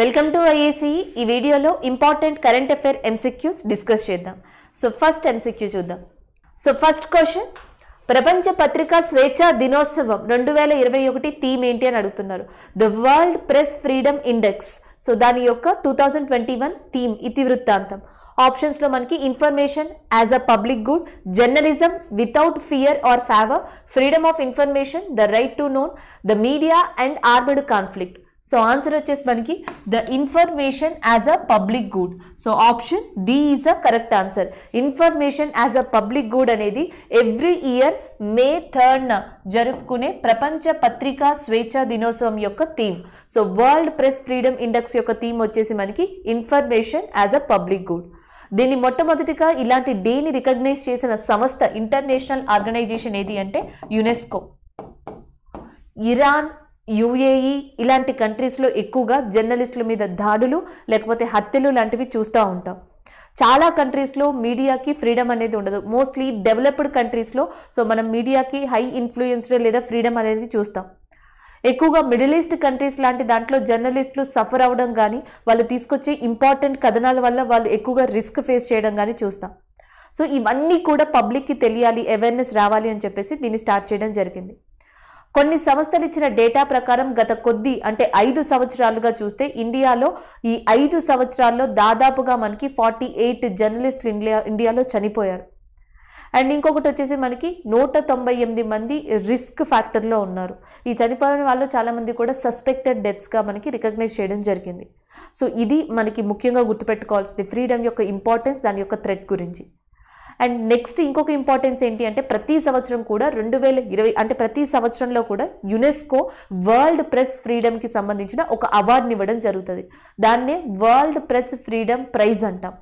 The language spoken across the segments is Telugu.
వెల్కమ్ టు ఐఏసీ ఈ వీడియోలో important current affair MCQs discuss చేద్దాం సో ఫస్ట్ ఎంసీక్యూ చూద్దాం సో ఫస్ట్ క్వశ్చన్ ప్రపంచ పత్రికా స్వేచ్ఛ దినోత్సవం రెండు వేల ఇరవై ఒకటి థీమ్ ఏంటి అని అడుగుతున్నారు the world press freedom index so దాని యొక్క two thousand twenty one theme ఇతివృత్తాంతం ఆప్షన్స్లో మనకి information as a public good journalism without fear or favour freedom of information the right to know the media and armed conflict so answer వచ్చేసి మనకి the information as a public good so option D is a correct answer information as a public good అనేది ఎవ్రీ ఇయర్ మే థర్డ్న జరుపుకునే ప్రపంచ పత్రికా స్వేచ్ఛ దినోత్సవం యొక్క theme so world press freedom index యొక్క థీమ్ వచ్చేసి మనకి information as a public good దీన్ని మొట్టమొదటిగా ఇలాంటి డేని రికగ్నైజ్ చేసిన సంస్థ ఇంటర్నేషనల్ ఆర్గనైజేషన్ ఏది అంటే యునెస్కో ఇరాన్ యుఏఈ ఇలాంటి కంట్రీస్లో ఎక్కువగా జర్నలిస్టుల మీద దాడులు లేకపోతే హత్యలు లాంటివి చూస్తూ ఉంటాం చాలా కంట్రీస్లో మీడియాకి ఫ్రీడమ్ అనేది ఉండదు మోస్ట్లీ డెవలప్డ్ కంట్రీస్లో సో మనం మీడియాకి హై ఇన్ఫ్లుయెన్స్డ్ లేదా ఫ్రీడమ్ అనేది చూస్తాం ఎక్కువగా మిడిల్ ఈస్ట్ కంట్రీస్ లాంటి దాంట్లో జర్నలిస్టులు సఫర్ అవ్వడం కానీ వాళ్ళు తీసుకొచ్చే ఇంపార్టెంట్ కథనాల వల్ల వాళ్ళు ఎక్కువగా రిస్క్ ఫేస్ చేయడం కానీ చూస్తాం సో ఇవన్నీ కూడా పబ్లిక్కి తెలియాలి అవేర్నెస్ రావాలి అని చెప్పేసి దీన్ని స్టార్ట్ చేయడం జరిగింది కొన్ని సంస్థలు ఇచ్చిన డేటా ప్రకారం గత కొద్ది అంటే ఐదు సంవత్సరాలుగా చూస్తే ఇండియాలో ఈ ఐదు సంవత్సరాల్లో దాదాపుగా మనకి ఫార్టీ ఎయిట్ జర్నలిస్టులు ఇండియా ఇండియాలో చనిపోయారు అండ్ ఇంకొకటి వచ్చేసి మనకి నూట తొంభై ఎనిమిది మంది రిస్క్ ఫ్యాక్టర్లో ఉన్నారు ఈ చనిపోయిన వాళ్ళు చాలామంది కూడా సస్పెక్టెడ్ డెత్స్గా మనకి రికగ్నైజ్ చేయడం జరిగింది సో ఇది మనకి ముఖ్యంగా గుర్తుపెట్టుకోవాల్సింది ఫ్రీడమ్ యొక్క ఇంపార్టెన్స్ దాని యొక్క థ్రెట్ గురించి అండ్ నెక్స్ట్ ఇంకొక ఇంపార్టెన్స్ ఏంటి అంటే ప్రతి సంవత్సరం కూడా రెండు వేల ఇరవై అంటే ప్రతి సంవత్సరంలో కూడా యునెస్కో వరల్డ్ ప్రెస్ ఫ్రీడమ్కి సంబంధించిన ఒక అవార్డుని ఇవ్వడం జరుగుతుంది దాన్నే వరల్డ్ ప్రెస్ ఫ్రీడమ్ ప్రైజ్ అంటాం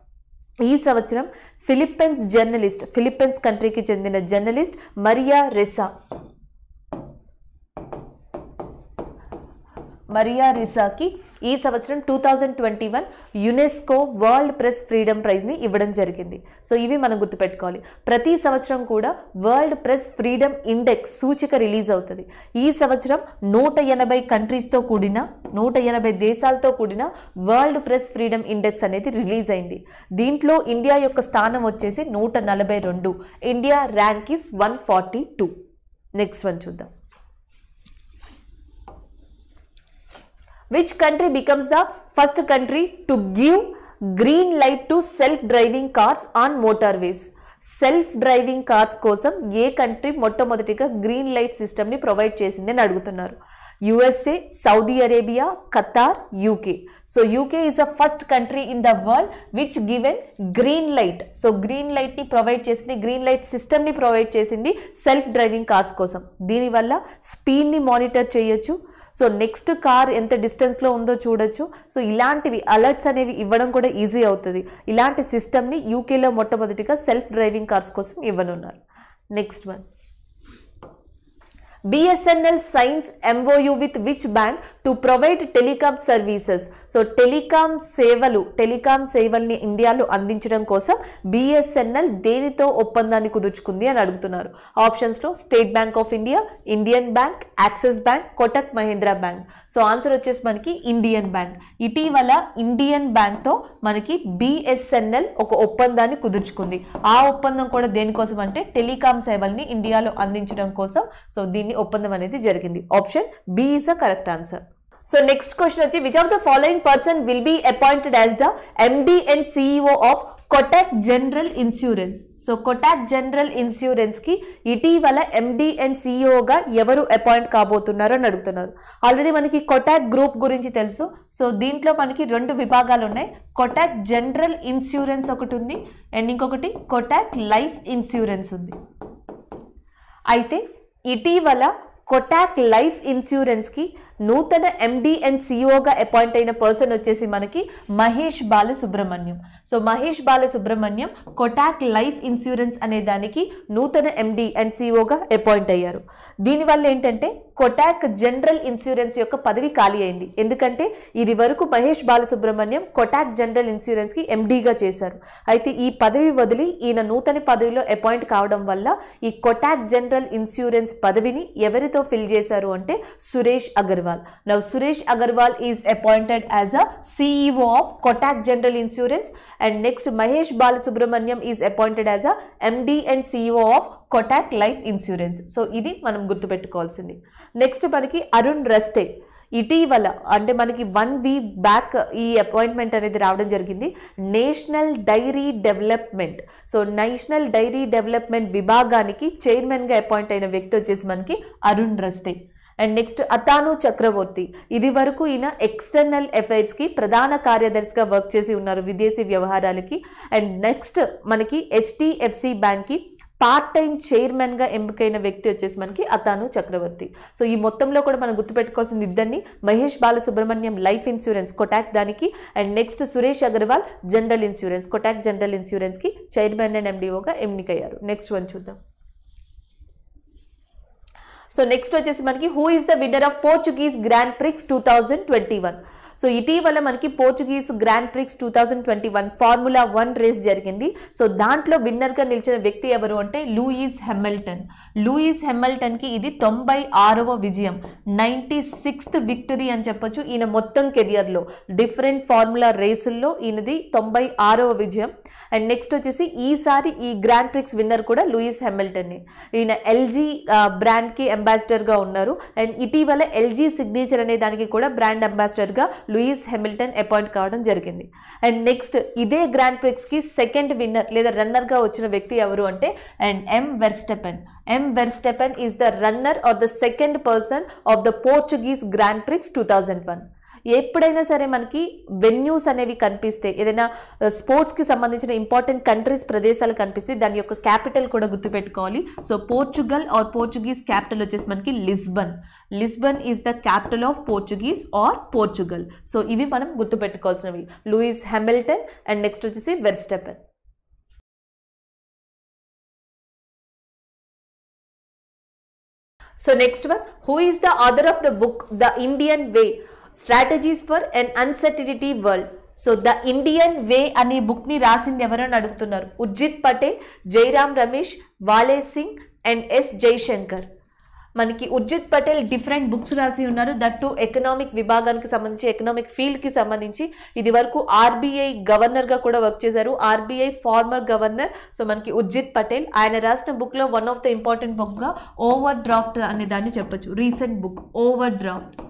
ఈ సంవత్సరం ఫిలిప్పైన్స్ జర్నలిస్ట్ ఫిలిప్పైన్స్ కంట్రీకి చెందిన జర్నలిస్ట్ మరియా రెసా మరియా రిసాకి ఈ సంవత్సరం two thousand twenty one UNESCO world press freedom ప్రైజ్ని ఇవ్వడం జరిగింది సో ఇవి మనం గుర్తుపెట్టుకోవాలి ప్రతి సంవత్సరం కూడా వరల్డ్ ప్రెస్ ఫ్రీడమ్ ఇండెక్స్ సూచిక రిలీజ్ అవుతుంది ఈ సంవత్సరం నూట ఎనభై కంట్రీస్తో కూడిన నూట ఎనభై దేశాలతో కూడిన వరల్డ్ ప్రెస్ ఫ్రీడమ్ ఇండెక్స్ అనేది రిలీజ్ అయింది దీంట్లో ఇండియా యొక్క స్థానం వచ్చేసి నూట నలభై రెండు India rank is one forty two next one చూద్దాం which country becomes the first country to give green light to self driving cars on motorways self driving cars కోసం ఏ కంట్రీ మొట్టమొదటిగా గ్రీన్ లైట్ సిస్టమ్ని ప్రొవైడ్ చేసిందని అడుగుతున్నారు USA Saudi Arabia Qatar UK so UK is a first country in the world which given green light so green లైట్ని ప్రొవైడ్ చేసింది గ్రీన్ లైట్ సిస్టమ్ని ప్రొవైడ్ చేసింది సెల్ఫ్ డ్రైవింగ్ కార్స్ కోసం దీనివల్ల స్పీడ్ని మానిటర్ చేయొచ్చు సో నెక్స్ట్ కార్ ఎంత డిస్టెన్స్లో ఉందో చూడొచ్చు సో ఇలాంటివి అలర్ట్స్ అనేవి ఇవ్వడం కూడా ఈజీ అవుతుంది ఇలాంటి సిస్టమ్ని యూకేలో మొట్టమొదటిగా సెల్ఫ్ డ్రైవింగ్ కార్స్ కోసం ఇవ్వనున్నారు next one BSNL signs MoU with which bank to provide telecom services so telecom సేవలు టెలికామ్ సేవల్ని ఇండియాలో అందించడం కోసం బిఎస్ఎన్ఎల్ దేనితో ఒప్పందాన్ని కుదుర్చుకుంది అని అడుగుతున్నారు ఆప్షన్స్లో State Bank of India Indian Bank Axis Bank Kotak Mahindra Bank so answer వచ్చేసి మనకి ఇండియన్ బ్యాంక్ ఇటీవల ఇండియన్ బ్యాంక్తో మనకి బిఎస్ఎన్ఎల్ ఒక ఒప్పందాన్ని కుదుర్చుకుంది ఆ ఒప్పందం కూడా దేనికోసం అంటే టెలికామ్ సేవల్ని ఇండియాలో అందించడం కోసం సో దీన్ని ఒప్పందం అనేది జరిగింది option B is a correct answer so next question వచ్చి which of the following person will be appointed as the MD and CEO of Kotak general insurance so Kotak general ఇన్సూరెన్స్కి ఇటీవల ఎండి అండ్ సిఇఓగా ఎవరు అపాయింట్ కాబోతున్నారో అని అడుగుతున్నారు ఆల్రెడీ మనకి కొటాక్ గ్రూప్ గురించి తెలుసు సో దీంట్లో మనకి రెండు విభాగాలు ఉన్నాయి కొటాక్ జనరల్ ఇన్సూరెన్స్ ఒకటి ఉంది అండ్ ఇంకొకటి కొటాక్ లైఫ్ ఇన్సూరెన్స్ ఉంది అయితే ఇటీవల కొటాక్ లైఫ్ ఇన్సూరెన్స్కి నూతన ఎండి అండ్ సిఇఓగా అపాయింట్ అయిన పర్సన్ వచ్చేసి మనకి Mahesh Balasubramanian so Mahesh Balasubramanian Kotak life insurance అనే దానికి నూతన ఎండి అండ్ సిఇఓగా అపాయింట్ అయ్యారు దీనివల్ల ఏంటంటే కొటాక్ జనరల్ ఇన్సూరెన్స్ యొక్క పదవి ఖాళీ అయింది ఎందుకంటే ఇది వరకు మహేష్ బాలసుబ్రహ్మణ్యం కొటాక్ జనరల్ ఇన్సూరెన్స్కి ఎండీగా చేశారు అయితే ఈ పదవి వదిలి ఈయన నూతన పదవిలో అపాయింట్ కావడం వల్ల ఈ కొటాక్ జనరల్ ఇన్సూరెన్స్ పదవిని ఎవరితో ఫిల్ చేశారు అంటే Suresh Agarwal Agarwal. Now Suresh Agarwal is appointed as a CEO of Kotak General Insurance and next Mahesh Balasubramaniam is appointed as a MD and CEO of Kotak Life Insurance. So ఇది మనం గుర్తుపెట్టుకోవాల్సింది నెక్స్ట్ మనకి అరుణ్ రస్తే ఇటీవల అంటే మనకి వన్ వీక్ బ్యాక్ ఈ అపాయింట్మెంట్ అనేది రావడం జరిగింది national dairy development so national dairy development విభాగానికి చైర్మన్గా అపాయింట్ అయిన వ్యక్తి వచ్చేసి మనకి అరుణ్ రస్తే అండ్ నెక్స్ట్ అతాను చక్రవర్తి ఇది వరకు ఈయన ఎక్స్టర్నల్ అఫైర్స్కి ప్రధాన కార్యదర్శిగా వర్క్ చేసి ఉన్నారు విదేశీ వ్యవహారాలకి అండ్ నెక్స్ట్ మనకి హెచ్డిఎఫ్సి బ్యాంక్కి పార్ట్ టైం చైర్మన్గా ఎంపికైన వ్యక్తి వచ్చేసి మనకి అతాను చక్రవర్తి సో ఈ మొత్తంలో కూడా మనం గుర్తుపెట్టుకోవాల్సింది ఇద్దరిని మహేష్ బాలసుబ్రహ్మణ్యం లైఫ్ ఇన్సూరెన్స్ కొటాక్ దానికి and next Suresh Agarwal general insurance Kotak general ఇన్సూరెన్స్కి చైర్మన్ అండ్ ఎండిఓగా ఎన్నికయ్యారు నెక్స్ట్ వన్ చూద్దాం సో నెక్స్ట్ వచ్చేసి మనకి who is the winner of Portuguese Grand Prix two thousand twenty one so ఇటీవల మనకి Portuguese Grand Prix two thousand twenty one formula one race జరిగింది సో దాంట్లో విన్నర్గా నిలిచిన వ్యక్తి ఎవరు అంటే లూయిస్ హెమిల్టన్ లూయిస్ కి ఇది తొంభై ఆరవ విజయం నైంటీ సిక్స్త్ విక్టరీ అని చెప్పొచ్చు ఈయన మొత్తం లో డిఫరెంట్ ఫార్ములా రేసుల్లో ఈయనది తొంభై ఆరవ విజయం అండ్ నెక్స్ట్ వచ్చేసి ఈసారి ఈ గ్రాండ్ ప్రిక్స్ విన్నర్ కూడా లూయిస్ హెమిల్టన్ ఈయన ఎల్జీ బ్రాండ్ కి అంబాసిడర్ గా ఉన్నారు అండ్ ఇటీవల ఎల్జీ సిగ్నేచర్ అనే దానికి కూడా బ్రాండ్ అంబాసిడర్ గా లూయిస్ హెమిల్టన్ అపాయింట్ కావడం జరిగింది అండ్ నెక్స్ట్ ఇదే గ్రాండ్ ప్రిక్స్కి సెకండ్ విన్నర్ లేదా రన్నర్గా వచ్చిన వ్యక్తి ఎవరు అంటే and M Verstappen M Verstappen is the runner or the second person of the Portuguese Grand Prix two thousand one ఎప్పుడైనా సరే మనకి వెన్యూస్ అనేవి కనిపిస్తే ఏదైనా స్పోర్ట్స్కి సంబంధించిన ఇంపార్టెంట్ కంట్రీస్ ప్రదేశాలు కనిపిస్తే దాని యొక్క క్యాపిటల్ కూడా గుర్తుపెట్టుకోవాలి so Portugal or Portuguese capital వచ్చేసి మనకి Lisbon Lisbon is the capital of Portuguese or Portugal so ఇవి మనం గుర్తుపెట్టుకోవాల్సినవి లూయిస్ హెమిల్టన్ అండ్ నెక్స్ట్ వచ్చేసి Verstappen so next one who is the author of the book the Indian way strategies for an uncertainty world so the Indian way అనే బుక్ని రాసింది ఎవరని అడుగుతున్నారు ఉజ్జిత్ పటేల్ జైరామ్ రమేష్ వాలే సింగ్ అండ్ ఎస్ జైశంకర్ మనకి ఉజ్జిత్ పటేల్ డిఫరెంట్ బుక్స్ రాసి ఉన్నారు టు ఎకనామిక్ విభాగానికి సంబంధించి ఎకనామిక్ ఫీల్డ్కి సంబంధించి ఇది వరకు ఆర్బీఐ గవర్నర్గా కూడా వర్క్ చేశారు ఆర్బీఐ ఫార్మర్ గవర్నర్ సో మనకి ఉజ్జిత్ పటేల్ ఆయన రాసిన బుక్లో వన్ ఆఫ్ ద ఇంపార్టెంట్ బుక్గా ఓవర్ డ్రాఫ్ట్ అనే దాన్ని చెప్పొచ్చు recent book overdraft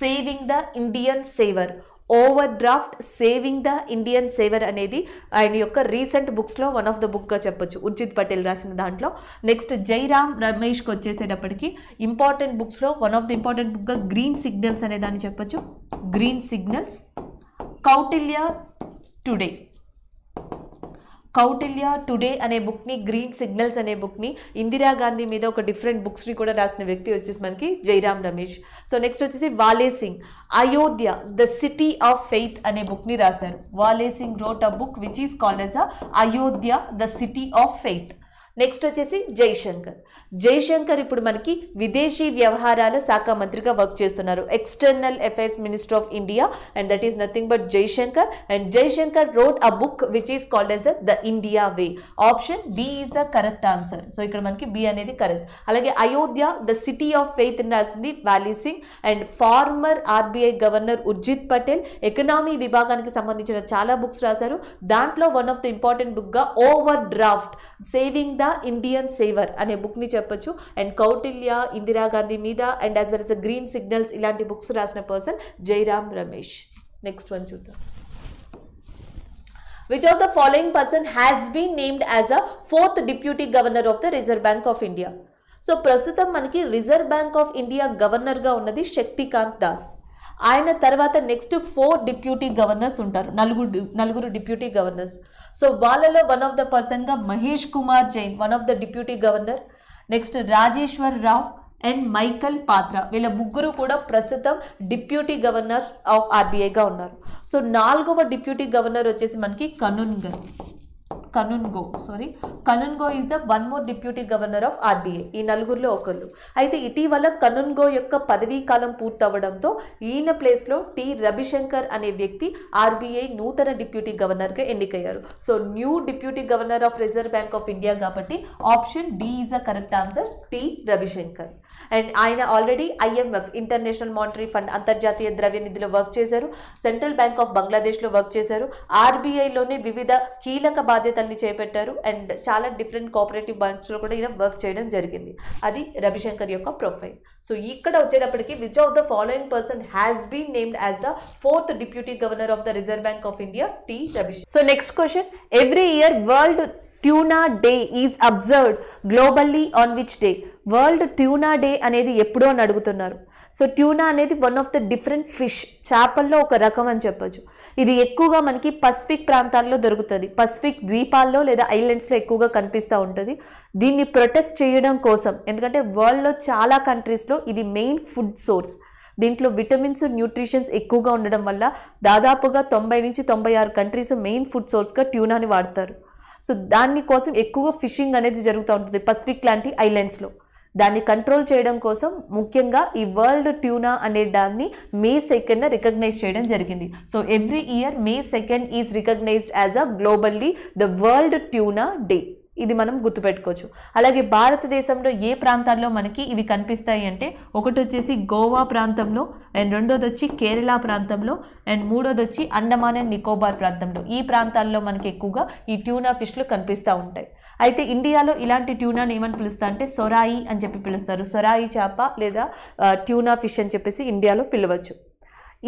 saving the Indian saver overdraft saving the Indian saver అనేది ఆయన యొక్క రీసెంట్ బుక్స్లో వన్ ఆఫ్ ద బుక్గా చెప్పొచ్చు ఉర్జిత్ పటేల్ రాసిన దాంట్లో నెక్స్ట్ జైరామ్ రమేష్కి వచ్చేసేటప్పటికి ఇంపార్టెంట్ బుక్స్లో వన్ ఆఫ్ ద ఇంపార్టెంట్ బుక్గా గ్రీన్ సిగ్నల్స్ అనే దాన్ని చెప్పొచ్చు green signals Kautilya today Kautilya today అనే బుక్ని గ్రీన్ సిగ్నల్స్ అనే బుక్ని ఇందిరాగాంధీ మీద ఒక డిఫరెంట్ బుక్స్ని కూడా రాసిన వ్యక్తి వచ్చేసి మనకి జైరామ్ రమేష్ సో నెక్స్ట్ వచ్చేసి Valay Singh Ayodhya the city of faith అనే బుక్ని రాశారు Valay Singh wrote a book which is called as Ayodhya the city of faith next వచ్చేసి జైశంకర్ జైశంకర్ ఇప్పుడు మనకి విదేశీ వ్యవహారాల శాఖ మంత్రిగా వర్క్ చేస్తున్నారు external affairs minister of India and that is nothing but Jaishankar and Jaishankar wrote a book which is called as the India way option B is a correct answer so ఇక్కడ మనకి బి అనేది కరెక్ట్ అలాగే Ayodhya the city of faith అని రాసింది Valay Singh and former RBI governor Urjit Patel economy విభాగానికి సంబంధించిన చాలా బుక్స్ రాశారు దాంట్లో one of the important book గా overdraft saving the Indian saver అనే బుక్ని చెప్పొచ్చు అండ్ కౌటిల్య ఇందిరాగాంధీ మీద and as well as green signals ఇలాంటి బుక్స్ రాసిన person Jairam Ramesh next one చూద్దాం which of the following person has been named as a fourth deputy governor of the reserve bank of India so ప్రస్తుతం మనకి రిజర్వ్ బ్యాంక్ ఆఫ్ ఇండియా గవర్నర్గా ఉన్నది శక్తికాంత్ దాస్ ఆయన తర్వాత నెక్స్ట్ ఫోర్ డిప్యూటీ గవర్నర్స్ ఉంటారు నలుగురు నలుగురు డిప్యూటీ గవర్నర్స్ సో వాళ్ళలో వన్ ఆఫ్ ద పర్సన్గా Mahesh Kumar Jain one of the deputy governor next Rajeshwar Rao and Michael Patra వీళ్ళ ముగ్గురు కూడా ప్రస్తుతం డిప్యూటీ గవర్నర్ ఆఫ్ ఆర్బీఐగా ఉన్నారు సో నాలుగవ డిప్యూటీ గవర్నర్ వచ్చేసి మనకి కనున్ గారు Kanungo sorry Kanungo is the one more deputy governor of RBI ఈ నలుగురిలో ఒకళ్ళు అయితే ఇటీవల కనున్గో యొక్క పదవీ కాలం పూర్తవడంతో ఈయన ప్లేస్లో టి రవిశంకర్ అనే వ్యక్తి ఆర్బీఐ నూతన డిప్యూటీ గవర్నర్గా ఎన్నికయ్యారు so new deputy governor of reserve bank of India కాబట్టి option D is a correct answer T Rabi Sankar and ఆయన already IMF international monetary fund అంతర్జాతీయ ద్రవ్య నిధిలో వర్క్ చేశారు సెంట్రల్ బ్యాంక్ ఆఫ్ బంగ్లాదేశ్లో వర్క్ చేశారు ఆర్బీఐలోనే వివిధ కీలక బాధ్యతలు పథకాన్ని చేపట్టారు అండ్ చాలా డిఫరెంట్ కోఆపరేటివ్ బ్యాంక్స్లో కూడా ఈయన వర్క్ చేయడం జరిగింది అది రవిశంకర్ యొక్క ప్రొఫైల్ సో ఇక్కడ వచ్చేటప్పటికి which of the following person has been named as the fourth deputy governor of the reserve bank of India T Rabi Sankar so next question every year world tuna day is observed globally on which day world tuna day అనేది ఎప్పుడో అని అడుగుతున్నారు సో ట్యూనా అనేది one of the different fish చేపల్లో ఒక రకం అని చెప్పొచ్చు ఇది ఎక్కువగా మనకి పసిఫిక్ ప్రాంతాల్లో దొరుకుతుంది పసిఫిక్ ద్వీపాల్లో లేదా ఐలాండ్స్లో ఎక్కువగా కనిపిస్తూ ఉంటుంది దీన్ని ప్రొటెక్ట్ చేయడం కోసం ఎందుకంటే వరల్డ్లో చాలా కంట్రీస్లో ఇది మెయిన్ ఫుడ్ సోర్స్ దీంట్లో విటమిన్స్ న్యూట్రిషన్స్ ఎక్కువగా ఉండడం వల్ల దాదాపుగా తొంభై నుంచి తొంభై ఆరు కంట్రీస్ మెయిన్ ఫుడ్ సోర్స్గా ట్యూనాని వాడతారు సో దాని కోసం ఎక్కువగా ఫిషింగ్ అనేది జరుగుతూ ఉంటుంది పసిఫిక్ లాంటి ఐలాండ్స్లో దాన్ని కంట్రోల్ చేయడం కోసం ముఖ్యంగా ఈ వరల్డ్ ట్యూనా అనే దాన్ని మే సెకండ్ రికగ్నైజ్ చేయడం జరిగింది so every year May second is recognized as a globally the world tuna day ఇది మనం గుర్తుపెట్టుకోవచ్చు అలాగే భారతదేశంలో ఏ ప్రాంతాల్లో మనకి ఇవి కనిపిస్తాయి అంటే ఒకటి వచ్చేసి గోవా ప్రాంతంలో అండ్ రెండోది వచ్చి కేరళ ప్రాంతంలో అండ్ మూడోది వచ్చి అండమాన్ అండ్ నికోబార్ ప్రాంతంలో ఈ ప్రాంతాల్లో మనకి ఎక్కువగా ఈ ట్యూనా ఫిష్లు కనిపిస్తూ ఉంటాయి అయితే ఇండియాలో ఇలాంటి ట్యూనాని ఏమని పిలుస్తా అంటే సొరాయి అని చెప్పి పిలుస్తారు సొరాయి చేప లేదా ట్యూనా ఫిష్ అని చెప్పేసి ఇండియాలో పిలవచ్చు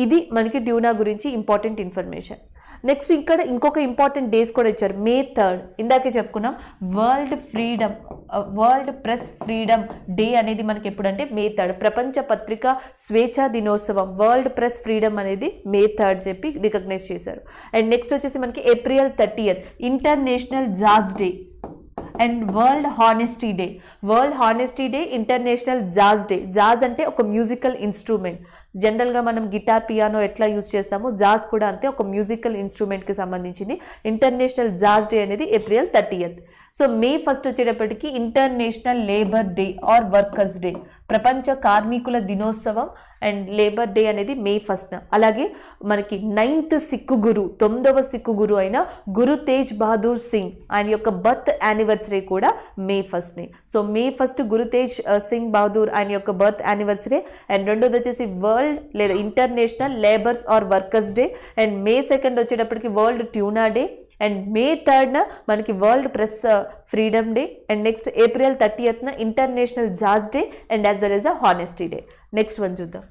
ఇది మనకి ట్యూనా గురించి ఇంపార్టెంట్ ఇన్ఫర్మేషన్ నెక్స్ట్ ఇక్కడ ఇంకొక ఇంపార్టెంట్ డేస్ కూడా ఇచ్చారు మే థర్డ్ ఇందాకే చెప్పుకున్నాం world freedom world press freedom day అనేది మనకి ఎప్పుడంటే మే థర్డ్ ప్రపంచ పత్రిక స్వేచ్ఛా దినోత్సవం వరల్డ్ ప్రెస్ ఫ్రీడమ్ అనేది మే థర్డ్ చెప్పి రికగ్నైజ్ చేశారు అండ్ నెక్స్ట్ వచ్చేసి మనకి April thirtieth international jazz day and world honesty day world honesty day international jazz day jazz అంటే ఒక మ్యూజికల్ ఇన్స్ట్రుమెంట్ జనరల్గా మనం గిటార్ పియానో ఎట్లా యూజ్ చేస్తామో జాజ్ కూడా అంతే ఒక మ్యూజికల్ ఇన్స్ట్రుమెంట్కి సంబంధించింది ఇంటర్నేషనల్ జాజ్ డే అనేది April thirtieth so May first వచ్చేటప్పటికి international labour day or workers day ప్రపంచ కార్మికుల దినోత్సవం అండ్ లేబర్ డే అనేది మే ఫస్ట్న అలాగే మనకి నైన్త్ సిక్కు గురు తొమ్మిదవ సిక్కు గురు అయిన గురు తేజ్ బహదూర్ సింగ్ ఆయన యొక్క బర్త్ యానివర్సరీ కూడా మే ఫస్ట్ని so May first Guru Tegh Singh Bahadur ఆయన యొక్క బర్త్ యానివర్సరీ అండ్ రెండోది వచ్చేసి వరల్డ్ లేదా international labours or workers day and May second వచ్చేటప్పటికి world tuna day and May థర్డ్న మనకి world press freedom day and next April థర్టీయత్న international jazz day and as well as a honesty day next one చూద్దాం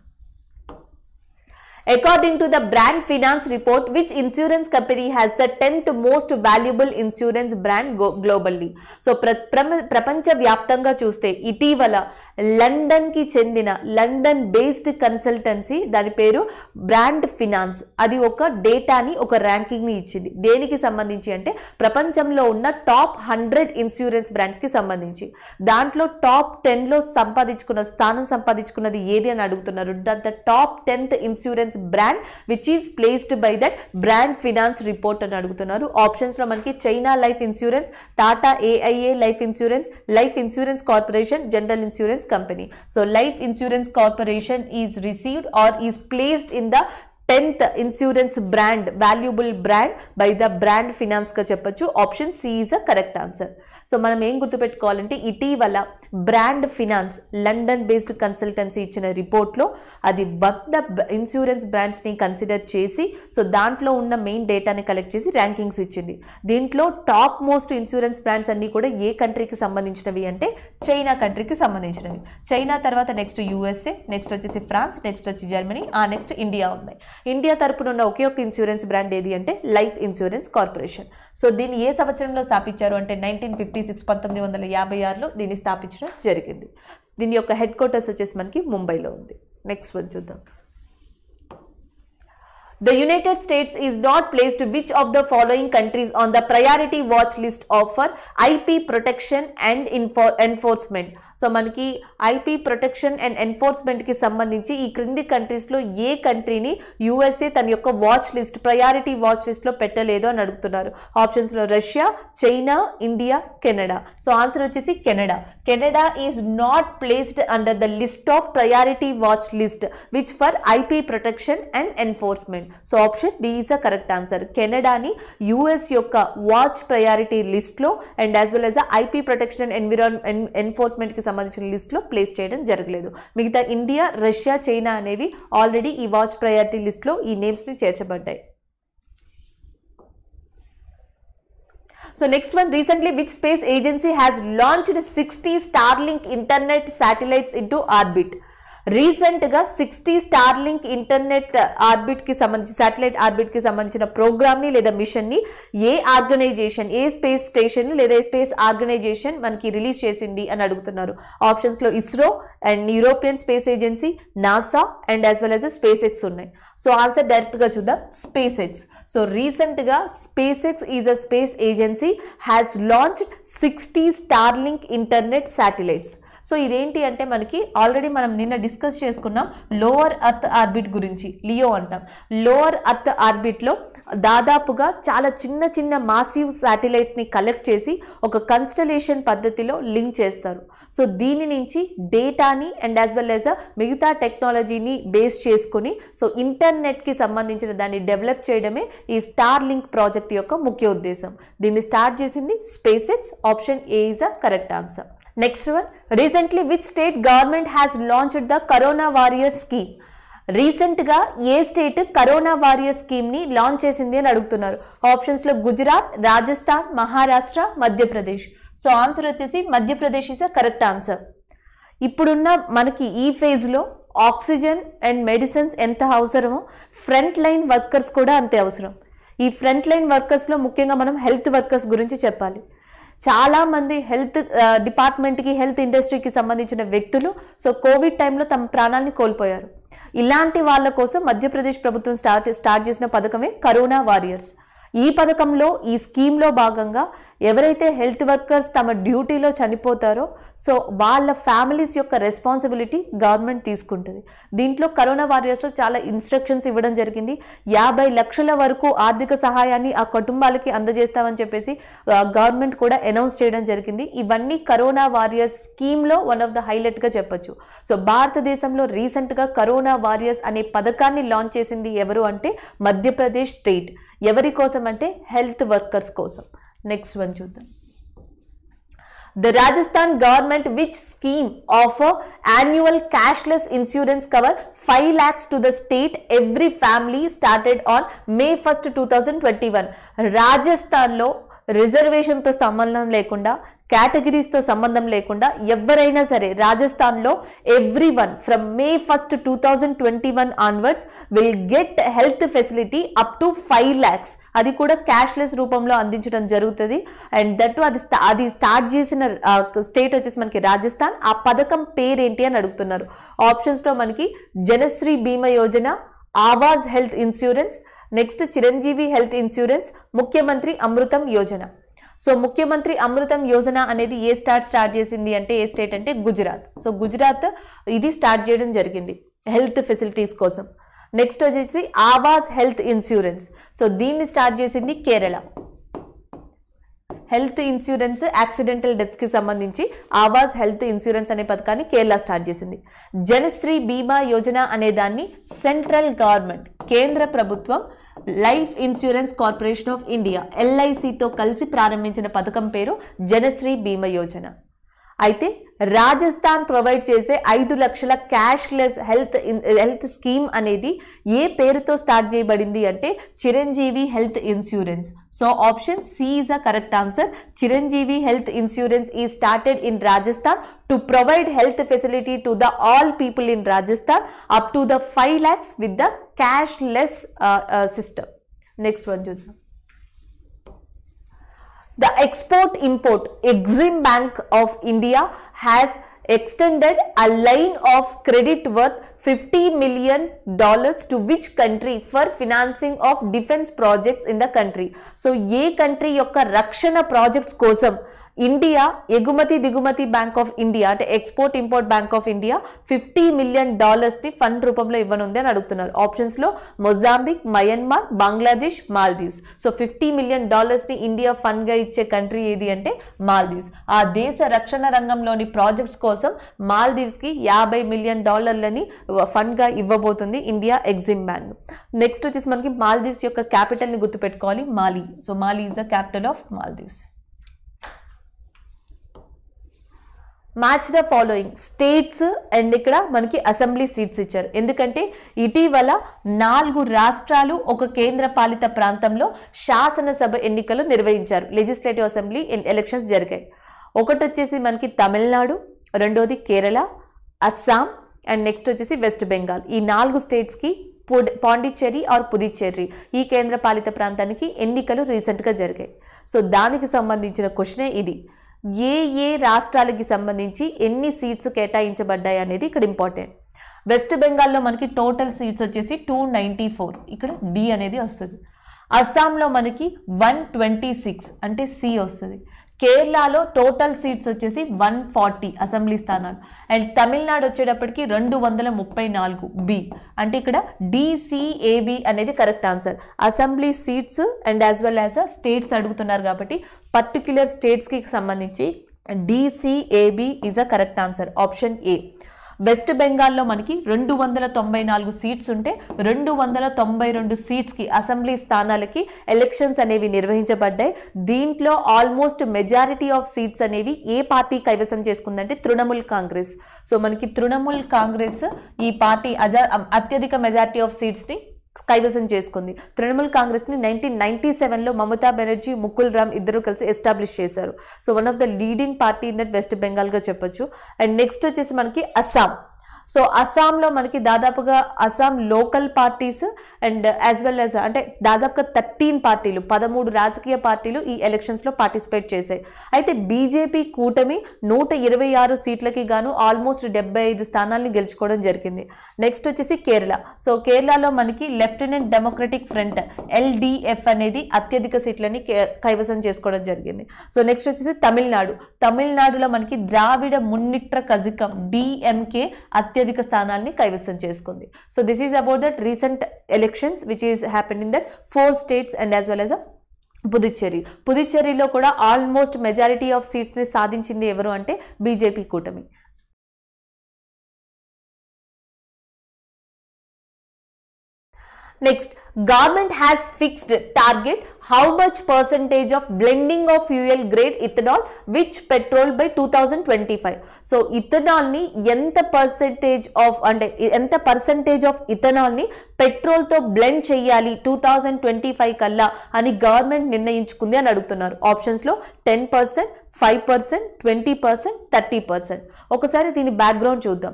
According to the brand finance report, which insurance company has the 10th most valuable insurance brand globally? So, ప్రపంచ వ్యాప్తంగా చూస్తే ఇటీవల లండన్కి చెందిన లండన్ బేస్డ్ కన్సల్టెన్సీ దాని పేరు బ్రాండ్ ఫినాన్స్ అది ఒక డేటాని ఒక ర్యాంకింగ్ని ఇచ్చింది దేనికి సంబంధించి అంటే ప్రపంచంలో ఉన్న టాప్ హండ్రెడ్ ఇన్సూరెన్స్ బ్రాండ్స్కి సంబంధించి దాంట్లో టాప్ టెన్లో సంపాదించుకున్న స్థానం సంపాదించుకున్నది ఏది అని అడుగుతున్నారు the top tenth insurance brand which is placed by that brand finance report అని అడుగుతున్నారు ఆప్షన్స్లో మనకి China life insurance Tata AIA life insurance life insurance corporation general insurance company. So Life Insurance Corporation is received or is placed in the 10th insurance brand, valuable brand by the brand finance ka chappachu. Option C is a correct answer. So మనం ఏం గుర్తుపెట్టుకోవాలంటే ఇటీవల brand finance London based consultancy ఇచ్చిన రిపోర్ట్లో అది వంద ఇన్సూరెన్స్ బ్రాండ్స్ని కన్సిడర్ చేసి సో దాంట్లో ఉన్న మెయిన్ డేటాని కలెక్ట్ చేసి ర్యాంకింగ్స్ ఇచ్చింది దీంట్లో టాప్ మోస్ట్ ఇన్సూరెన్స్ బ్రాండ్స్ అన్నీ కూడా ఏ కంట్రీకి సంబంధించినవి అంటే చైనా కంట్రీకి సంబంధించినవి చైనా తర్వాత నెక్స్ట్ యూఎస్ఏ నెక్స్ట్ వచ్చేసి ఫ్రాన్స్ నెక్స్ట్ వచ్చి జర్మనీ ఆ నెక్స్ట్ ఇండియా ఉన్నాయి ఇండియా తరపున ఉన్న ఒకే ఒక ఇన్సూరెన్స్ బ్రాండ్ ఏది అంటే లైఫ్ ఇన్సూరెన్స్ కార్పొరేషన్ సో దీన్ని ఏ సంవత్సరంలో స్థాపించారు అంటే నైన్టీన్ ఫిఫ్టీ ఫార్టీ పంతొమ్మిది వందల యాభై ఆరులో దీన్ని స్థాపించడం జరిగింది దీని యొక్క హెడ్ క్వార్టర్స్ వచ్చేసి మనకి ముంబైలో ఉంది నెక్స్ట్ వన్ చూద్దాం the united states is not placed which of the following countries on the priority watch list offer IP protection and enforcement so మనకి ఐపీ ప్రొటెక్షన్ అండ్ ఎన్ఫోర్స్మెంట్కి సంబంధించి ఈ క్రింది కంట్రీస్లో ఏ కంట్రీని యూఎస్ఏ తన యొక్క వాచ్ లిస్ట్ ప్రయారిటీ వాచ్ లిస్ట్లో పెట్టలేదు అని అడుగుతున్నారు ఆప్షన్స్లో Russia China India Canada so answer వచ్చేసి Canada Canada is not placed under the list of priority watch list which for IP protection and enforcement so option D is a correct answer కెనడాని యూఎస్ యొక్క వాచ్ ప్రయారిటీ లిస్ట్లో and as well as IP protection and environ ఎన్ఫోర్స్మెంట్కి సంబంధించిన లిస్టులో ప్లేస్ చేయడం జరగలేదు మిగతా ఇండియా రష్యా చైనా అనేవి ఆల్రెడీ ఈ వాచ్ ప్రయారిటీ లిస్టులో ఈ నేమ్స్ని చేర్చబడ్డాయి so next one recently which space agency has launched sixty starlink internet satellites into orbit రీసెంట్గా సిక్స్టీ లింక్ ఇంటర్నెట్ ఆర్బిట్కి సంబంధించి ఆర్బిట్ ఆర్బిట్కి సంబంధించిన ప్రోగ్రామ్ని లేదా మిషన్ని ఏ ఆర్గనైజేషన్ ఏ స్పేస్ స్టేషన్ లేదా స్పేస్ ఆర్గనైజేషన్ మనకి రిలీజ్ చేసింది అని అడుగుతున్నారు ఆప్షన్స్లో ISRO and European space agency NASA and as well as SpaceX ఉన్నాయి సో ఆన్సర్ డైరెక్ట్గా చూద్దాం SpaceX so recently SpaceX is a space agency has launched sixty link internet satellites so ఇదేంటి అంటే మనకి ఆల్రెడీ మనం నిన్న డిస్కస్ చేసుకున్నాం లోవర్ అర్త్ ఆర్బిట్ గురించి లియో అంటాం లోవర్ అర్త్ ఆర్బిట్లో దాదాపుగా చాలా చిన్న చిన్న మాసివ్ శాటిలైట్స్ని కలెక్ట్ చేసి ఒక కన్స్టలేషన్ పద్ధతిలో లింక్ చేస్తారు సో దీని నుంచి డేటాని అండ్ యాజ్ వెల్ యాజ్ మిగతా టెక్నాలజీని బేస్ చేసుకొని సో ఇంటర్నెట్కి సంబంధించిన దాన్ని డెవలప్ చేయడమే ఈ స్టార్ లింక్ ప్రాజెక్ట్ యొక్క ముఖ్య ఉద్దేశం దీన్ని స్టార్ట్ చేసింది space X option A is a correct answer next one recently with state government has launched the corona Warrior scheme రీసెంట్గా ఏ స్టేట్ కరోనా వారియర్ స్కీమ్ని లాంచ్ చేసింది అని అడుగుతున్నారు ఆప్షన్స్లో గుజరాత్ రాజస్థాన్ మహారాష్ట్ర మధ్యప్రదేశ్ సో ఆన్సర్ వచ్చేసి Madhya Pradesh is a correct answer ఇప్పుడున్న మనకి ఈ ఫేజ్లో ఆక్సిజన్ అండ్ మెడిసిన్స్ ఎంత అవసరమో ఫ్రంట్ లైన్ వర్కర్స్ కూడా అంతే అవసరం ఈ ఫ్రంట్ లైన్ వర్కర్స్లో ముఖ్యంగా మనం హెల్త్ వర్కర్స్ గురించి చెప్పాలి చాలా మంది హెల్త్ డిపార్ట్మెంట్కి హెల్త్ ఇండస్ట్రీకి సంబంధించిన వ్యక్తులు సో కోవిడ్ టైంలో తమ ప్రాణాలను కోల్పోయారు ఇలాంటి వాళ్ళ కోసం మధ్యప్రదేశ్ ప్రభుత్వం స్టార్ట్ స్టార్ట్ చేసిన పథకమే కరోనా వారియర్స్ ఈ పథకంలో ఈ స్కీమ్లో భాగంగా ఎవరైతే హెల్త్ వర్కర్స్ తమ డ్యూటీలో చనిపోతారో సో వాళ్ళ ఫ్యామిలీస్ యొక్క రెస్పాన్సిబిలిటీ గవర్నమెంట్ తీసుకుంటుంది దీంట్లో కరోనా వారియర్స్లో చాలా ఇన్స్ట్రక్షన్స్ ఇవ్వడం జరిగింది యాభై లక్షల వరకు ఆర్థిక సహాయాన్ని ఆ కుటుంబాలకి అందజేస్తామని చెప్పేసి గవర్నమెంట్ కూడా అనౌన్స్ చేయడం జరిగింది ఇవన్నీ కరోనా వారియర్స్ స్కీమ్లో వన్ ఆఫ్ ద హైలైట్గా చెప్పొచ్చు సో భారతదేశంలో రీసెంట్గా కరోనా వారియర్స్ అనే పథకాన్ని లాంచ్ చేసింది ఎవరు అంటే మధ్యప్రదేశ్ స్టేట్ ఎవరి కోసం అంటే హెల్త్ వర్కర్స్ కోసం నెక్స్ట్ వన్ చూద్దాం the Rajasthan government which scheme of annual cashless insurance cover five lakhs to the state every family started on May first two thousand twenty one రాజస్థాన్లో రిజర్వేషన్తో సంబంధం లేకుండా కేటగిరీస్తో సంబంధం లేకుండా ఎవరైనా సరే రాజస్థాన్లో every one from May first two thousand twenty one onwards will get health facility up to five lakhs అది కూడా క్యాష్లెస్ రూపంలో అందించడం జరుగుతుంది అండ్ దట్ అది అది స్టార్ట్ చేసిన స్టేట్ వచ్చేసి మనకి రాజస్థాన్ ఆ పథకం పేరేంటి అని అడుగుతున్నారు ఆప్షన్స్లో మనకి Janashree Bima Yojana Aawas health insurance next Chiranjeevi health insurance Mukhyamantri Amritam Yojana so ముఖ్యమంత్రి అమృతం యోజన అనేది ఏ స్టార్ట్ స్టార్ట్ చేసింది అంటే ఏ స్టేట్ అంటే గుజరాత్ సో గుజరాత్ ఇది స్టార్ట్ చేయడం జరిగింది హెల్త్ ఫెసిలిటీస్ కోసం నెక్స్ట్ వచ్చేసి ఆవాస్ హెల్త్ ఇన్సూరెన్స్ సో దీన్ని స్టార్ట్ చేసింది కేరళ హెల్త్ ఇన్సూరెన్స్ యాక్సిడెంటల్ డెత్కి సంబంధించి ఆవాస్ హెల్త్ ఇన్సూరెన్స్ అనే పథకాన్ని కేరళ స్టార్ట్ చేసింది జనశ్రీ బీమా యోజన అనే దాన్ని సెంట్రల్ గవర్నమెంట్ కేంద్ర ప్రభుత్వం life insurance corporation of India ఎల్ఐసితో కలిసి ప్రారంభించిన పథకం పేరు జనశ్రీ బీమా యోజన అయితే రాజస్థాన్ ప్రొవైడ్ చేసే ఐదు లక్షల cashless health health scheme అనేది ఏ పేరుతో స్టార్ట్ చేయబడింది అంటే Chiranjeevi health insurance so option C is a correct answer Chiranjeevi health insurance ఈ started in Rajasthan to provide health facility to the all people in Rajasthan up to the five lakhs with the cashless system next one చూద్దాం The Export Import Exim Bank of India has extended a line of credit worth fifty million dollars to which country for financing of defence projects in the country so ఏ కంట్రీ యొక్క రక్షణ ప్రాజెక్ట్స్ కోసం ఇండియా ఎగుమతి దిగుమతి బ్యాంక్ ఆఫ్ ఇండియా అంటే export import bank of India fifty million డాలర్స్ని ఫండ్ రూపంలో ఇవ్వనుంది అని అడుగుతున్నారు ఆప్షన్స్లో Mozambique Myanmar Bangladesh Maldives so fifty million డాలర్స్ని ఇండియా ఫండ్గా ఇచ్చే కంట్రీ ఏది అంటే మాల్దీవ్స్ ఆ దేశ రక్షణ రంగంలోని ప్రాజెక్ట్స్ కోసం మాల్దీవ్స్కి యాభై మిలియన్ డాలర్లని ఫండ్గా ఇవ్వబోతుంది ఇండియా ఎగ్జిమ్ బ్యాంక్ నెక్స్ట్ వచ్చేసి మనకి మాల్దీవ్స్ యొక్క క్యాపిటల్ని గుర్తుపెట్టుకోవాలి Male so Male is the capital of Maldives match the following states and ఇక్కడ మనకి అసెంబ్లీ సీట్స్ ఇచ్చారు ఎందుకంటే ఇటీవల నాలుగు రాష్ట్రాలు ఒక కేంద్ర పాలిత ప్రాంతంలో శాసనసభ ఎన్నికలు నిర్వహించారు లెజిస్లేటివ్ అసెంబ్లీ ఎలక్షన్స్ జరిగాయి ఒకటి వచ్చేసి మనకి తమిళనాడు రెండోది కేరళ అస్సాం అండ్ నెక్స్ట్ వచ్చేసి వెస్ట్ బెంగాల్ ఈ నాలుగు స్టేట్స్కి పాండిచ్చేరి ఆర్ పుదుచ్చేరి ఈ కేంద్ర పాలిత ప్రాంతానికి ఎన్నికలు రీసెంట్గా జరిగాయి సో దానికి సంబంధించిన క్వశ్చనే ఇది ఏ ఏ రాష్ట్రాలకి సంబంధించి ఎన్ని సీట్స్ కేటాయించబడ్డాయి అనేది ఇక్కడ ఇంపార్టెంట్ వెస్ట్ బెంగాల్లో మనకి టోటల్ సీట్స్ వచ్చేసి టూ నైంటీ ఫోర్ ఇక్కడ డి అనేది వస్తుంది అస్సాంలో మనకి వన్ ట్వంటీ సిక్స్ అంటే సి వస్తుంది కేరళలో టోటల్ సీట్స్ వచ్చేసి వన్ ఫార్టీ అసెంబ్లీ స్థానాలు అండ్ తమిళనాడు వచ్చేటప్పటికి రెండు వందల ముప్పై నాలుగు బి అంటే ఇక్కడ డిసిఏబి అనేది correct answer assembly seats and as well as states అడుగుతున్నారు కాబట్టి పర్టిక్యులర్ స్టేట్స్కి సంబంధించి DCAB is a correct answer option A West బెంగాల్లో మనకి రెండు వందల తొంభై నాలుగు సీట్స్ ఉంటే రెండు వందల తొంభై రెండు సీట్స్కి అసెంబ్లీ స్థానాలకి ఎలక్షన్స్ అనేవి నిర్వహించబడ్డాయి దీంట్లో ఆల్మోస్ట్ మెజారిటీ ఆఫ్ సీట్స్ అనేవి ఏ పార్టీ కైవసం చేసుకుందంటే తృణమూల్ కాంగ్రెస్ సో మనకి తృణమూల్ కాంగ్రెస్ ఈ పార్టీ అజా అత్యధిక మెజారిటీ ఆఫ్ సీట్స్ని కైవసం చేసుకుంది తృణమూల్ కాంగ్రెస్ని నైన్టీన్ నైన్టీ సెవెన్లో మమతా బెనర్జీ ముకుల్ రామ్ ఇద్దరు కలిసి ఎస్టాబ్లిష్ చేశారు so one of the leading party in that West బెంగాల్గా చెప్పొచ్చు అండ్ నెక్స్ట్ వచ్చేసి మనకి అస్సాం సో అస్సాంలో మనకి దాదాపుగా Assam local parties and as well as అంటే దాదాపుగా థర్టీన్ పార్టీలు పదమూడు రాజకీయ పార్టీలు ఈ ఎలక్షన్స్లో పార్టిసిపేట్ చేశాయి అయితే బీజేపీ కూటమి నూట ఇరవై ఆరు సీట్లకి గాను ఆల్మోస్ట్ డెబ్బై ఐదు స్థానాల్ని గెలుచుకోవడం జరిగింది నెక్స్ట్ వచ్చేసి కేరళ సో కేరళలో మనకి లెఫ్టినెంట్ డెమోక్రటిక్ ఫ్రంట్ ఎల్డిఎఫ్ అనేది అత్యధిక సీట్లని కైవసం చేసుకోవడం జరిగింది సో నెక్స్ట్ వచ్చేసి తమిళనాడు తమిళనాడులో మనకి ద్రావిడ మున్నిట్ర కజికం డిఎంకే అత్య అత్యధిక స్థానాన్ని కైవసం చేసుకుంది so this is about that recent elections which is happen in that four states and as well as a Puducherry పుదుచ్చేరిలో కూడా ఆల్మోస్ట్ మెజారిటీ ఆఫ్ సీట్స్ని సాధించింది ఎవరు అంటే బీజేపీ కూటమి next government has fixed target how much percentage of blending of fuel grade ethanol which petrol by two thousand twenty five so ఇథనాల్ని ఎంత పర్సంటేజ్ ఆఫ్ అంటే ఎంత పర్సంటేజ్ ఆఫ్ ఇథనాల్ని పెట్రోల్తో బ్లెండ్ చేయాలి టూ థౌజండ్ ట్వంటీ ఫైవ్ కల్లా అని గవర్నమెంట్ నిర్ణయించుకుంది అని అడుగుతున్నారు ఆప్షన్స్లో ten percent five percent twenty percent thirty percent ఒకసారి దీని బ్యాక్గ్రౌండ్ చూద్దాం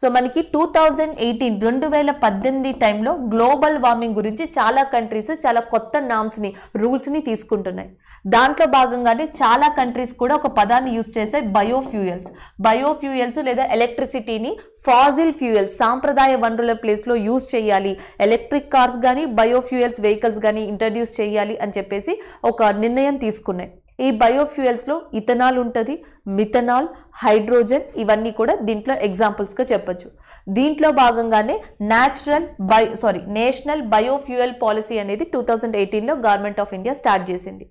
సో మనకి టూ థౌజండ్ ఎయిటీన్ రెండు వేల పద్దెనిమిది టైంలో గ్లోబల్ వార్మింగ్ గురించి చాలా కంట్రీస్ చాలా కొత్త నామ్స్ని రూల్స్ని తీసుకుంటున్నాయి దాంట్లో భాగంగానే చాలా కంట్రీస్ కూడా ఒక పదాన్ని యూజ్ చేసే బయోఫ్యూయల్స్ బయోఫ్యూయల్స్ లేదా ఎలక్ట్రిసిటీని ఫాజిల్ ఫ్యూయల్స్ సాంప్రదాయ వనరుల ప్లేస్లో యూజ్ చేయాలి ఎలక్ట్రిక్ కార్స్ కానీ బయోఫ్యూయల్స్ వెహికల్స్ కానీ ఇంట్రడ్యూస్ చేయాలి అని చెప్పేసి ఒక నిర్ణయం తీసుకున్నాయి ఈ బయోఫ్యూయల్స్లో ఇథనాల్ ఉంటుంది మిథనాల్ హైడ్రోజన్ ఇవన్నీ కూడా దీంట్లో ఎగ్జాంపుల్స్గా చెప్పొచ్చు దీంట్లో భాగంగానే natural by sorry national biofuel policy అనేది టూ థౌజండ్ ఎయిటీన్లో గవర్నమెంట్ ఆఫ్ ఇండియా స్టార్ట్ చేసింది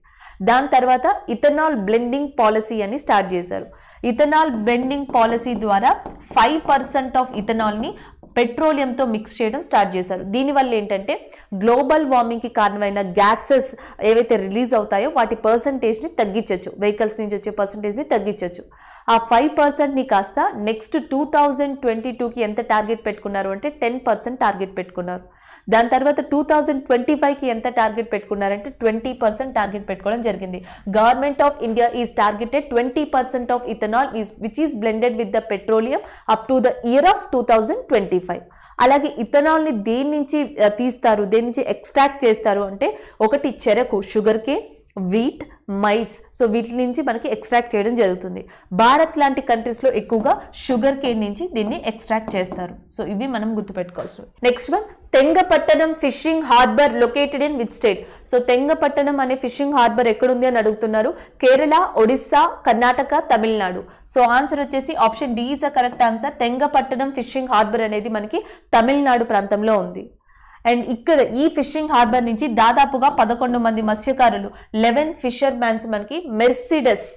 దాని తర్వాత ఇథనాల్ బ్లెండింగ్ పాలసీ అని స్టార్ట్ చేశారు ఇథనాల్ బ్లెండింగ్ పాలసీ ద్వారా ఫైవ్ పర్సెంట్ ఆఫ్ ఇథనాల్ని పెట్రోలియంతో మిక్స్ చేయడం స్టార్ట్ చేశారు దీనివల్ల ఏంటంటే గ్లోబల్ వార్మింగ్కి కారణమైన గ్యాసెస్ ఏవైతే రిలీజ్ అవుతాయో వాటి పర్సంటేజ్ని తగ్గించవచ్చు వెహికల్స్ నుంచి వచ్చే పర్సంటేజ్ని తగ్గించవచ్చు ఆ ఫైవ్ పర్సెంట్ని కాస్త నెక్స్ట్ టూ థౌజండ్ ట్వంటీ టూకి ఎంత టార్గెట్ పెట్టుకున్నారు అంటే టెన్ పర్సెంట్ టార్గెట్ పెట్టుకున్నారు దాని తర్వాత టూ థౌజండ్ ట్వంటీ ఫైవ్కి ఎంత టార్గెట్ పెట్టుకున్నారంటే ట్వంటీ పర్సెంట్ టార్గెట్ పెట్టుకోవడం జరిగింది government of India is targeted twenty percent of ethanol is which is blended with the petroleum up to the year of two thousand twenty five అలాగే ఇథనాల్ని దేని నుంచి తీస్తారు దేని నుంచి ఎక్స్ట్రాక్ట్ చేస్తారు అంటే ఒకటి చెరకు షుగర్ కే వీట్ మైస్ సో వీటి నుంచి మనకి ఎక్స్ట్రాక్ట్ చేయడం జరుగుతుంది భారత్ లాంటి కంట్రీస్లో ఎక్కువగా షుగర్ కేన్ నుంచి దీన్ని ఎక్స్ట్రాక్ట్ చేస్తారు సో ఇవి మనం గుర్తుపెట్టుకోవాల్సినవి next one Thengapattanam fishing harbour located in with state so Thengapattanam అనే ఫిషింగ్ హార్బర్ ఎక్కడుంది అని అడుగుతున్నారు కేరళ ఒడిస్సా కర్ణాటక తమిళనాడు సో ఆన్సర్ వచ్చేసి option D is a correct answer Thengapattanam fishing harbour అనేది మనకి తమిళనాడు ప్రాంతంలో ఉంది అండ్ ఇక్కడ ఈ ఫిషింగ్ హార్బర్ నుంచి దాదాపుగా పదకొండు మంది మత్స్యకారులు లెవెన్ ఫిషర్ మ్యాన్స్ మనకి మెర్సిడస్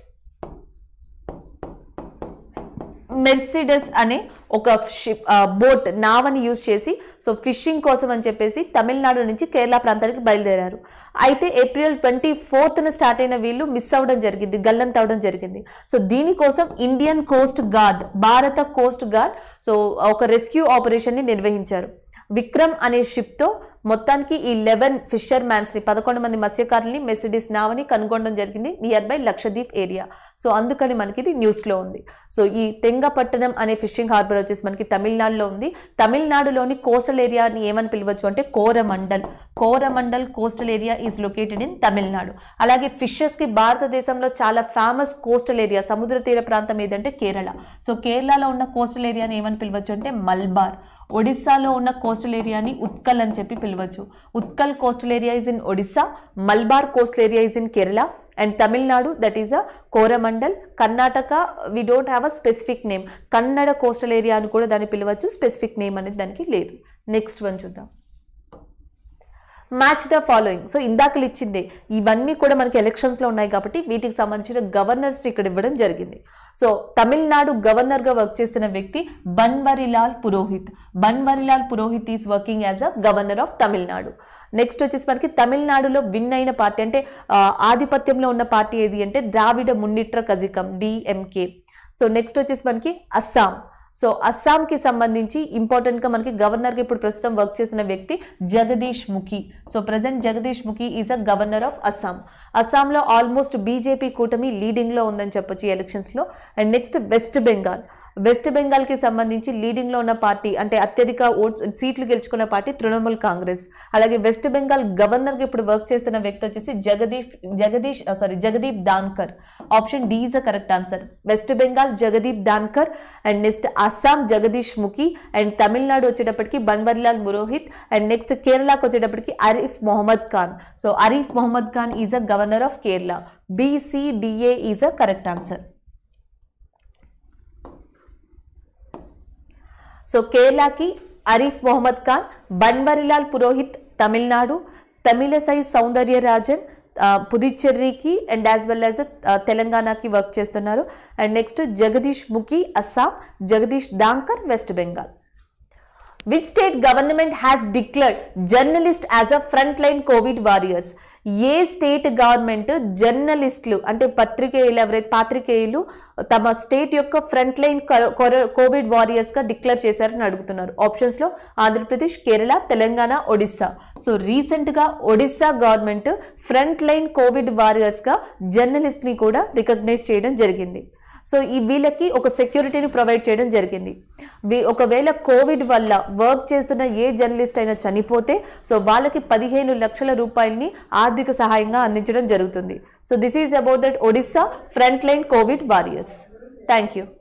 మెర్సిడెస్ అనే ఒక షిప్ బోట్ నావని యూజ్ చేసి సో ఫిషింగ్ కోసం అని చెప్పేసి తమిళనాడు నుంచి కేరళ ప్రాంతానికి బయలుదేరారు అయితే ఏప్రిల్ ట్వంటీ ఫోర్త్న స్టార్ట్ అయిన వీళ్ళు మిస్ అవ్వడం జరిగింది గల్లంత అవ్వడం జరిగింది సో దీనికోసం ఇండియన్ కోస్ట్ గార్డ్ భారత కోస్ట్ గార్డ్ సో ఒక రెస్క్యూ ఆపరేషన్ని నిర్వహించారు విక్రమ్ అనే షిప్తో మొత్తానికి ఈ లెవెన్ ఫిషర్ మ్యాన్స్ని పదకొండు మంది మత్స్యకారుల్ని మెర్సిడీస్ నావని కనుగొనడం జరిగింది near by Lakshadweep area so అందుకని మనకి ఇది న్యూస్లో ఉంది సో ఈ తెంగపట్టణం అనే ఫిషింగ్ హార్బర్ వచ్చేసి మనకి తమిళనాడులో ఉంది తమిళనాడులోని కోస్టల్ ఏరియాని ఏమని పిలవచ్చు అంటే Coromandel Coromandel coastal area is located in Tamil Nadu అలాగే ఫిషర్స్కి భారతదేశంలో చాలా ఫేమస్ కోస్టల్ ఏరియా సముద్ర తీర ప్రాంతం ఏదంటే కేరళ సో కేరళలో ఉన్న కోస్టల్ ఏరియాని ఏమని పిలవచ్చు అంటే మల్బార్ ఒడిస్సాలో ఉన్న కోస్టల్ ఏరియాని ఉత్కల్ అని చెప్పి పిలవచ్చు Utkal coastal area is in Odisha Malabar coastal area is in Kerala and Tamil Nadu that is a Coromandel Karnataka we don't have a specific name Kannada coastal area అని కూడా దాన్ని పిలవచ్చు స్పెసిఫిక్ నేమ్ అనేది దానికి లేదు నెక్స్ట్ వన్ చూద్దాం మ్యాచ్ ద ఫాలోయింగ్ సో ఇందాకలు ఇచ్చిందే ఇవన్నీ కూడా మనకి ఎలక్షన్స్లో ఉన్నాయి కాబట్టి వీటికి సంబంధించిన గవర్నర్స్ ఇక్కడ ఇవ్వడం జరిగింది సో తమిళనాడు గవర్నర్గా వర్క్ చేస్తున్న వ్యక్తి Banwarilal Purohit Banwarilal Purohit is working as a governor of Tamil Nadu next వచ్చేసి మనకి తమిళనాడులో విన్ అయిన పార్టీ అంటే ఆధిపత్యంలో ఉన్న పార్టీ ఏది అంటే Dravida Munnetra Kazhagam DMK so next వచ్చేసి మనకి అస్సాం సో అస్సాంకి సంబంధించి ఇంపార్టెంట్గా మనకి గవర్నర్కి ఇప్పుడు ప్రస్తుతం వర్క్ చేస్తున్న వ్యక్తి Jagdish Mukhi so present Jagdish Mukhi is a governor of Assam అస్సాంలో ఆల్మోస్ట్ బీజేపీ కూటమి లీడింగ్లో ఉందని చెప్పొచ్చు ఎలక్షన్స్లో అండ్ నెక్స్ట్ వెస్ట్ బెంగాల్ వెస్ట్ బెంగాల్ కి సంబంధించి లీడింగ్లో ఉన్న పార్టీ అంటే అత్యధిక ఓట్స్ సీట్లు గెలుచుకున్న పార్టీ తృణమూల్ కాంగ్రెస్ అలాగే వెస్ట్ బెంగాల్ గా ఇప్పుడు వర్క్ చేస్తున్న వ్యక్తి వచ్చేసి Jagdeep Jagdish sorry Jagdeep Dhankhar option D is a correct answer West Bengal Jagdeep Dhankhar and next Assam Jagdish Mukhi and Tamil Nadu వచ్చేటప్పటికి బన్వర్లాల్ పురోహిత్ అండ్ నెక్స్ట్ కేరళకు వచ్చేటప్పటికి Arif Mohammad Khan so Arif Mohammad Khan is a governor of Kerala BCDA is a correct answer so కేరళకి అరీఫ్ మొహమ్మద్ ఖాన్ బన్వరిలాల్ పురోహిత్ తమిళనాడు తమిళసై సౌందర్య రాజన్ పుదుచ్చేరికి అండ్ యాజ్ వెల్ యాజ్ తెలంగాణకి వర్క్ చేస్తున్నారు and next Jagdish Mukhi Assam Jagdish Dhankhar West Bengal which state government has declared journalist as a front line covid warriors ఏ స్టేట్ గవర్నమెంట్ జర్నలిస్టులు అంటే పత్రికేయులు ఎవరైతే పాత్రికేయులు తమ స్టేట్ యొక్క ఫ్రంట్ లైన్ కోవిడ్ వారియర్స్గా డిక్లేర్ చేశారని అడుగుతున్నారు ఆప్షన్స్లో ఆంధ్రప్రదేశ్ కేరళ తెలంగాణ ఒడిస్సా సో రీసెంట్గా Odisha government front line covid వారియర్స్గా జర్నలిస్ట్ని కూడా రికగ్నైజ్ చేయడం జరిగింది సో ఈ వీళ్ళకి ఒక సెక్యూరిటీని ప్రొవైడ్ చేయడం జరిగింది ఒకవేళ కోవిడ్ వల్ల వర్క్ చేస్తున్న ఏ జర్నలిస్ట్ అయినా చనిపోతే సో వాళ్ళకి పదిహేను లక్షల రూపాయలని ఆర్థిక సహాయంగా అందించడం జరుగుతుంది so this is about that Odisha front line covid warriors thank you